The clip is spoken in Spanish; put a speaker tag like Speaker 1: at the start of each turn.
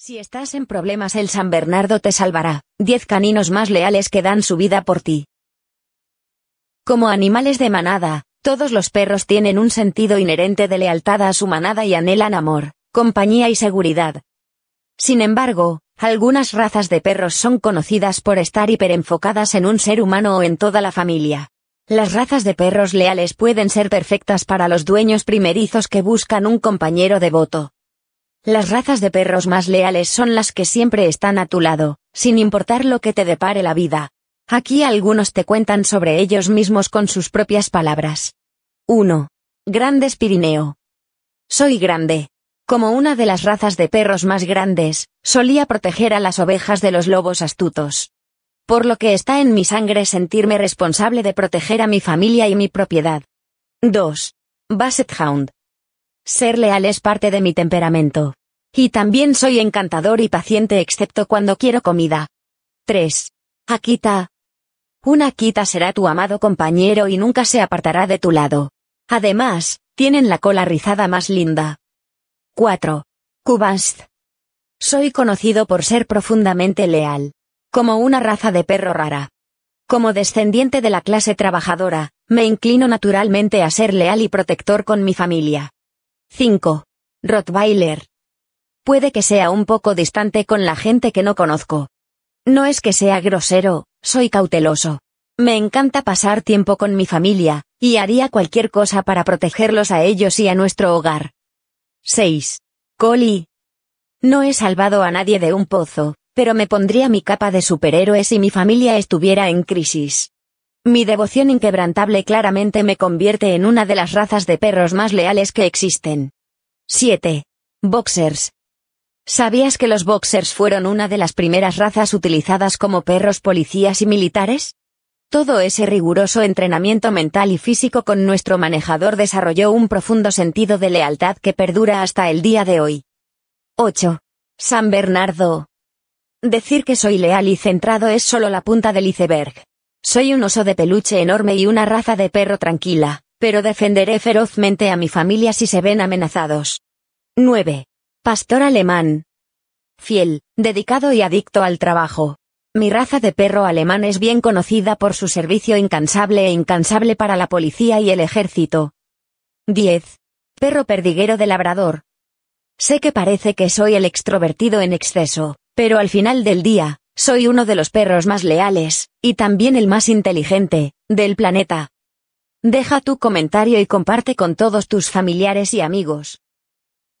Speaker 1: Si estás en problemas el San Bernardo te salvará, diez caninos más leales que dan su vida por ti. Como animales de manada, todos los perros tienen un sentido inherente de lealtad a su manada y anhelan amor, compañía y seguridad. Sin embargo, algunas razas de perros son conocidas por estar hiperenfocadas en un ser humano o en toda la familia. Las razas de perros leales pueden ser perfectas para los dueños primerizos que buscan un compañero devoto, las razas de perros más leales son las que siempre están a tu lado, sin importar lo que te depare la vida. Aquí algunos te cuentan sobre ellos mismos con sus propias palabras. 1. Grandes Pirineo. Soy grande. Como una de las razas de perros más grandes, solía proteger a las ovejas de los lobos astutos. Por lo que está en mi sangre sentirme responsable de proteger a mi familia y mi propiedad. 2. Basset Hound. Ser leal es parte de mi temperamento. Y también soy encantador y paciente excepto cuando quiero comida. 3. Akita. Una Akita será tu amado compañero y nunca se apartará de tu lado. Además, tienen la cola rizada más linda. 4. Kubanst. Soy conocido por ser profundamente leal. Como una raza de perro rara. Como descendiente de la clase trabajadora, me inclino naturalmente a ser leal y protector con mi familia. 5. Rottweiler. Puede que sea un poco distante con la gente que no conozco. No es que sea grosero, soy cauteloso. Me encanta pasar tiempo con mi familia, y haría cualquier cosa para protegerlos a ellos y a nuestro hogar. 6. Collie. No he salvado a nadie de un pozo, pero me pondría mi capa de superhéroes si mi familia estuviera en crisis. Mi devoción inquebrantable claramente me convierte en una de las razas de perros más leales que existen. 7. Boxers. ¿Sabías que los boxers fueron una de las primeras razas utilizadas como perros policías y militares? Todo ese riguroso entrenamiento mental y físico con nuestro manejador desarrolló un profundo sentido de lealtad que perdura hasta el día de hoy. 8. San Bernardo. Decir que soy leal y centrado es solo la punta del iceberg. Soy un oso de peluche enorme y una raza de perro tranquila, pero defenderé ferozmente a mi familia si se ven amenazados. 9. Pastor alemán. Fiel, dedicado y adicto al trabajo. Mi raza de perro alemán es bien conocida por su servicio incansable e incansable para la policía y el ejército. 10. Perro perdiguero de labrador. Sé que parece que soy el extrovertido en exceso, pero al final del día, soy uno de los perros más leales, y también el más inteligente, del planeta. Deja tu comentario y comparte con todos tus familiares y amigos.